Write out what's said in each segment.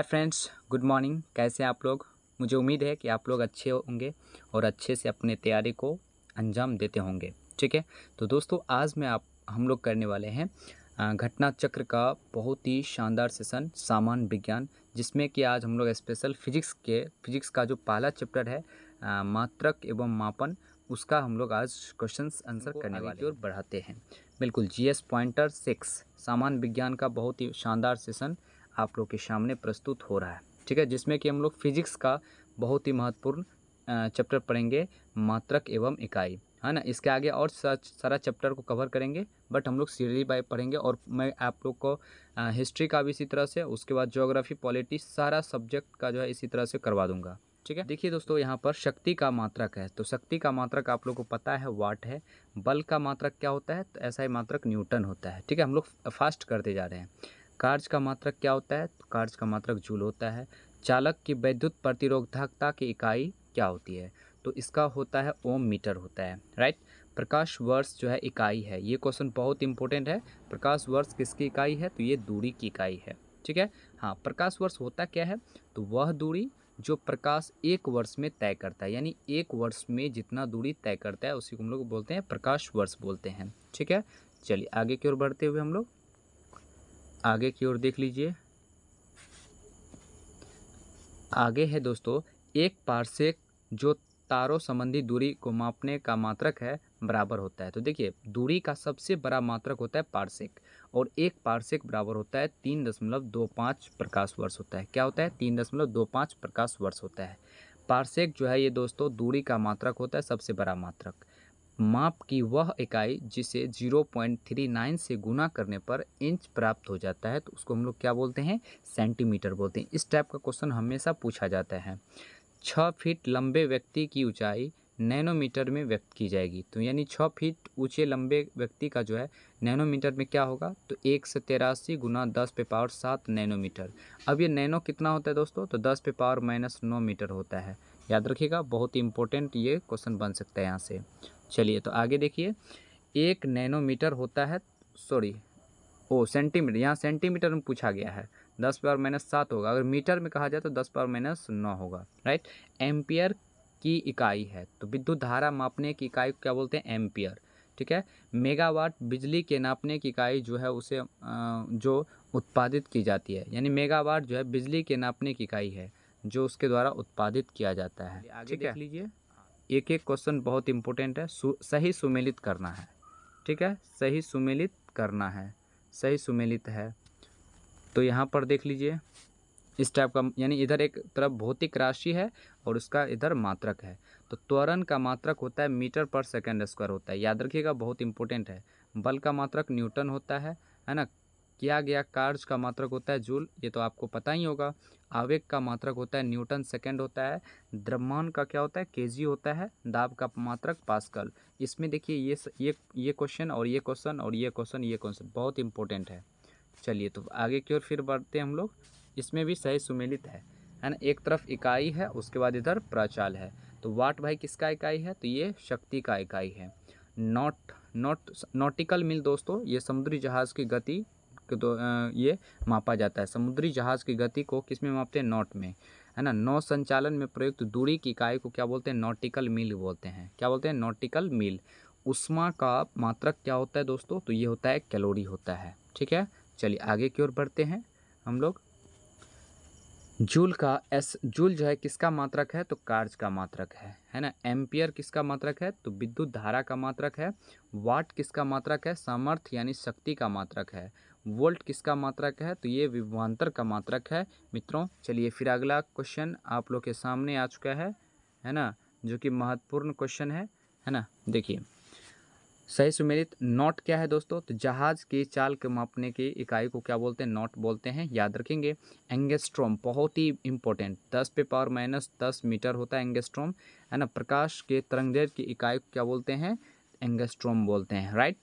hi friends good morning कैसे आप लोग मुझे उम्मीद है कि आप लोग अच्छे होंगे और अच्छे से अपने तैयारी को अंजाम देते होंगे ठीक है तो दोस्तों आज मैं आप हम लोग करने वाले हैं घटना चक्र का बहुत ही शानदार सेशन सामान्य विज्ञान जिसमें कि आज हम लोग स्पेशल फिजिक्स के फिजिक्स का जो पहला चैप्टर है मात्रक एवं मापन उसका हम लोग आज क्वेश्चन आंसर करने वाले और बढ़ाते हैं बिल्कुल जी एस पॉइंटर सिक्स सामान्य विज्ञान का बहुत ही शानदार सेशन आप लोग के सामने प्रस्तुत हो रहा है ठीक है जिसमें कि हम लोग फिजिक्स का बहुत ही महत्वपूर्ण चैप्टर पढ़ेंगे मात्रक एवं इकाई है ना इसके आगे और सारा चैप्टर को कवर करेंगे बट हम लोग सीरीज बाय पढ़ेंगे और मैं आप लोग को हिस्ट्री का भी इसी तरह से उसके बाद ज्योग्राफी पॉलिटिक्स सारा सब्जेक्ट का जो है इसी तरह से करवा दूंगा ठीक है देखिए दोस्तों यहाँ पर शक्ति का मात्रक है तो शक्ति का मात्रक आप लोग को पता है वाट है बल का मात्रक क्या होता है तो ऐसा ही मात्रक न्यूटन होता है ठीक है हम लोग फास्ट करते जा रहे हैं कार्ज का मात्रक क्या होता है तो कार्ज का मात्रक जूल होता है चालक की वैद्युत प्रतिरोधकता की इकाई क्या होती है तो इसका होता है ओम मीटर होता है राइट प्रकाश वर्ष जो है इकाई है ये क्वेश्चन बहुत इंपॉर्टेंट है प्रकाश वर्ष किसकी इकाई है तो ये दूरी की इकाई है ठीक है हाँ प्रकाश वर्ष होता क्या है तो वह दूरी जो प्रकाश एक वर्ष में तय करता है यानी एक वर्ष में जितना दूरी तय करता है उसी को हम लोग बोलते हैं प्रकाश वर्ष बोलते हैं ठीक है चलिए आगे की ओर बढ़ते हुए हम लोग आगे की ओर देख लीजिए आगे है दोस्तों एक पारसेक जो तारों संबंधी दूरी को मापने का मात्रक है बराबर होता है तो देखिए दूरी का सबसे बड़ा मात्रक होता है पारसेक और एक पारसेक बराबर होता है तीन दशमलव दो पाँच प्रकाश वर्ष होता है क्या होता है तीन दशमलव दो पाँच प्रकाश वर्ष होता है पारसेक जो है ये दोस्तों दूरी का मात्रक होता है सबसे बड़ा मात्रक माप की वह इकाई जिसे 0.39 से गुना करने पर इंच प्राप्त हो जाता है तो उसको हम लोग क्या बोलते हैं सेंटीमीटर बोलते हैं इस टाइप का क्वेश्चन हमेशा पूछा जाता है छः फीट लंबे व्यक्ति की ऊंचाई नैनोमीटर में व्यक्त की जाएगी तो यानी छः फीट ऊंचे लंबे व्यक्ति का जो है नैनोमीटर में क्या होगा तो एक से तेरासी गुना दस पे पावर सात नैनोमीटर अब ये नैनो कितना होता है दोस्तों तो दस पे पावर माइनस नौ मीटर होता है याद रखिएगा बहुत ही इंपॉर्टेंट ये क्वेश्चन बन सकता है यहाँ से चलिए तो आगे देखिए एक नैनोमीटर होता है सॉरी ओ सेंटीमीटर यहाँ सेंटीमीटर में पूछा गया है दस पावर माइनस सात होगा अगर मीटर में कहा जाए तो दस पावर माइनस नौ होगा राइट एम्पियर की इकाई है तो विद्युत धारा मापने की इकाई क्या बोलते हैं एम्पियर ठीक है मेगावाट बिजली के नापने की इकाई जो है उसे जो उत्पादित की जाती है यानी मेगावाट जो है बिजली के नापने की इकाई है जो उसके द्वारा उत्पादित किया जाता है आगे देख लीजिए एक एक क्वेश्चन बहुत इंपॉर्टेंट है सही सुमेलित करना है ठीक है सही सुमेलित करना है सही सुमेलित है तो यहाँ पर देख लीजिए इस टाइप का यानी इधर एक तरफ भौतिक राशि है और उसका इधर मात्रक है तो त्वरण का मात्रक होता है मीटर पर सेकेंड स्क्वायर होता है याद रखिएगा बहुत इंपॉर्टेंट है बल का मात्रक न्यूटन होता है है ना किया गया कार्ज का मात्रक होता है जूल ये तो आपको पता ही होगा आवेग का मात्रक होता है न्यूटन सेकेंड होता है द्रव्यमान का क्या होता है केजी होता है दाब का मात्रक पास्कल इसमें देखिए ये ये ये क्वेश्चन और ये क्वेश्चन और ये क्वेश्चन ये क्वेश्चन बहुत इंपॉर्टेंट है चलिए तो आगे की ओर फिर बढ़ते हैं हम लोग इसमें भी सही सुमेलित है है ना एक तरफ इकाई है उसके बाद इधर प्राचाल है तो वाट भाई किसका इकाई है तो ये शक्ति का इकाई है नॉट नॉट नॉटिकल मिल दोस्तों ये समुद्री जहाज़ की गति के दो ये मापा जाता है समुद्री जहाज़ की गति को किस में मापते हैं नॉट में है ना नौ संचालन में प्रयुक्त दूरी की इकाई को क्या बोलते हैं नॉटिकल मील बोलते हैं क्या बोलते हैं नॉटिकल मील उष्मा का मात्रक क्या होता है दोस्तों तो ये होता है कैलोरी होता है ठीक है चलिए आगे की ओर बढ़ते हैं हम लोग जूल का एस जूल जो है किसका मात्रक है तो कार्ज का मात्रक है है ना एम्पियर किसका मात्रक है तो विद्युत धारा का मात्रक है वाट किसका मात्रक है सामर्थ्य यानी शक्ति का मात्रक है वोल्ट किसका मात्रक है तो ये विभवान्तर का मात्रक है मित्रों चलिए फिर अगला क्वेश्चन आप लोग के सामने आ चुका है है ना जो कि महत्वपूर्ण क्वेश्चन है है ना देखिए सही सुमेलित नॉट क्या है दोस्तों तो जहाज़ की चाल के मापने की इकाई को क्या बोलते हैं नॉट बोलते हैं याद रखेंगे एंगेस्ट्रोम बहुत ही इंपॉर्टेंट दस पे पावर माइनस दस मीटर होता है एंगेस्ट्रोम है ना प्रकाश के तरंगदेर की इकाई को क्या बोलते हैं एंगेस्ट्रोम बोलते हैं राइट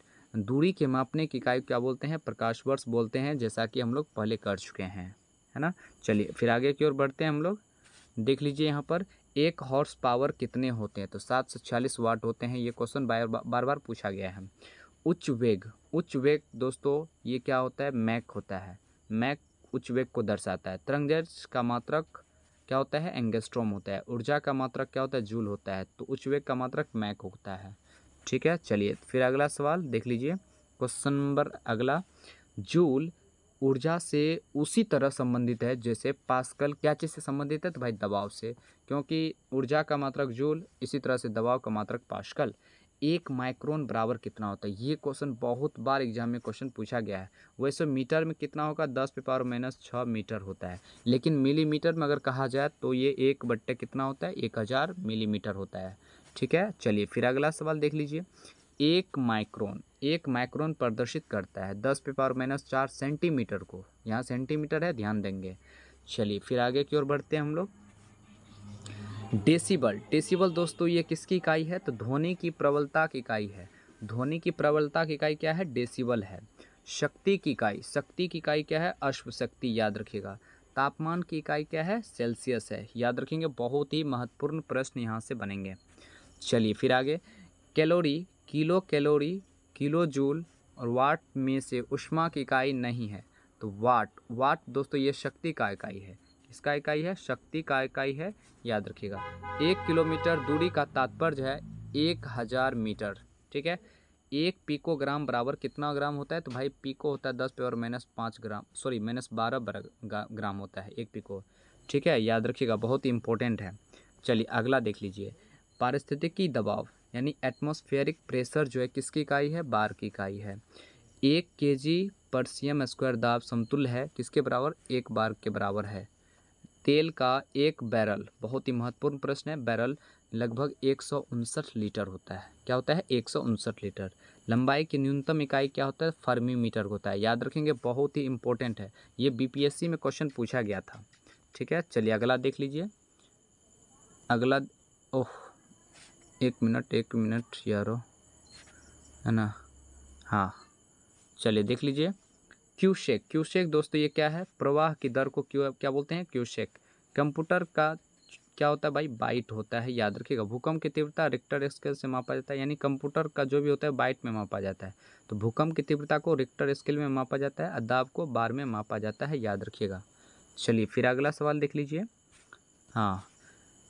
दूरी के मापने की इकाई क्या बोलते हैं प्रकाश वर्ष बोलते हैं जैसा कि हम लोग पहले कर चुके हैं है ना चलिए फिर आगे की ओर बढ़ते हैं हम लोग देख लीजिए यहाँ पर एक हॉर्स पावर कितने होते हैं तो सात सौ छियालीस वाट होते हैं ये क्वेश्चन बार बार बार पूछा गया है उच्च वेग उच्च वेग दोस्तों ये क्या होता है मैक होता है मैक उच्च वेग को दर्शाता है तरंगदैर्घ्य का मात्रक क्या होता है एंगेस्ट्रोम होता है ऊर्जा का मात्रक क्या होता है जूल होता है तो उच्च वेग का मात्रक मैक होता है ठीक है चलिए फिर अगला सवाल देख लीजिए क्वेश्चन नंबर अगला जूल ऊर्जा से उसी तरह संबंधित है जैसे पास्कल क्या चीज़ से संबंधित है तो भाई दबाव से क्योंकि ऊर्जा का मात्रक जूल इसी तरह से दबाव का मात्रक पास्कल एक माइक्रोन बराबर कितना होता है ये क्वेश्चन बहुत बार एग्जाम में क्वेश्चन पूछा गया है वैसे मीटर में कितना होगा दस पे पावर माइनस छः मीटर होता है लेकिन मिलीमीटर में अगर कहा जाए तो ये एक बट्टे कितना होता है एक हज़ार मिलीमीटर होता है ठीक है चलिए फिर अगला सवाल देख लीजिए एक माइक्रोन एक माइक्रोन प्रदर्शित करता है दस पे पावर माइनस चार सेंटीमीटर को यहाँ सेंटीमीटर है ध्यान देंगे चलिए फिर आगे की ओर बढ़ते हैं हम लोग डेसिबल डेसिबल दोस्तों ये किसकी इकाई है तो ध्वनि की प्रबलता की इकाई है ध्वनि की प्रबलता की इकाई क्या है डेसिबल है शक्ति की इकाई शक्ति की इकाई क्या है अश्व शक्ति याद रखिएगा तापमान की इकाई क्या है सेल्सियस है याद रखेंगे बहुत ही महत्वपूर्ण प्रश्न यहाँ से बनेंगे चलिए फिर आगे calorie kilo calorie kilo joule और वाट में से उष्मा की इकाई नहीं है तो वाट वाट दोस्तों ये शक्ति का इकाई है इसका इकाई है शक्ति का इकाई है याद रखिएगा एक किलोमीटर दूरी का तात्पर्य है एक हज़ार मीटर ठीक है एक ग्राम बराबर कितना ग्राम होता है तो भाई पीको होता है दस पे और माइनस पाँच ग्राम सॉरी माइनस बारह ग्राम होता है एक पीको ठीक है याद रखिएगा बहुत इंपॉर्टेंट है चलिए अगला देख लीजिए पारिस्थितिकी दबाव यानी एटमोस्फेयरिक प्रेशर जो है किसकी इकाई है बार की इकाई है एक के जी पर सी एम स्क्वायर दाब समतुल्य है किसके बराबर एक बार के बराबर है तेल का एक बैरल बहुत ही महत्वपूर्ण प्रश्न है बैरल लगभग एक लीटर होता है क्या होता है एक लीटर लंबाई की न्यूनतम इकाई क्या होता है फर्मी मीटर होता है याद रखेंगे बहुत ही इंपॉर्टेंट है ये बीपीएससी में क्वेश्चन पूछा गया था ठीक है चलिए अगला देख लीजिए अगला ओह एक मिनट एक मिनट यारो है ना हाँ चलिए देख लीजिए क्यूशेक क्यूशेक दोस्तों ये क्या है प्रवाह की दर को क्यू क्या बोलते हैं क्यूशेक कंप्यूटर का क्या होता है भाई बाइट होता है याद रखिएगा भूकंप की तीव्रता रिक्टर स्केल से मापा जाता है यानी कंप्यूटर का जो भी होता है बाइट में मापा जाता है तो भूकंप की तीव्रता को रिक्टर स्केल में मापा जाता है अदाब को बार में मापा जाता है याद रखिएगा चलिए फिर अगला सवाल देख लीजिए हाँ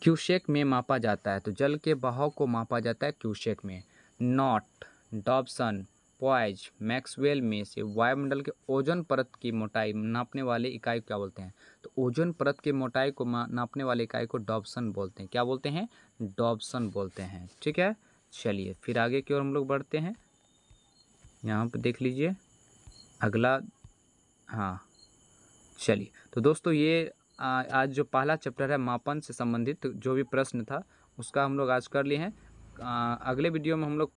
क्यूशेक में मापा जाता है तो जल के बहाव को मापा जाता है क्यूशेक में नॉट डॉबसन पॉइज मैक्सवेल में से वायुमंडल के ओजोन परत की मोटाई नापने वाले इकाई क्या बोलते हैं तो ओजोन परत की मोटाई को नापने वाले इकाई को डॉबसन बोलते हैं क्या बोलते हैं डॉबसन बोलते हैं ठीक है चलिए फिर आगे की ओर हम लोग बढ़ते हैं यहाँ पर देख लीजिए अगला हाँ चलिए तो दोस्तों ये आ, आज जो पहला चैप्टर है मापन से संबंधित जो भी प्रश्न था उसका हम लोग आज कर लिए हैं अगले वीडियो में हम लोग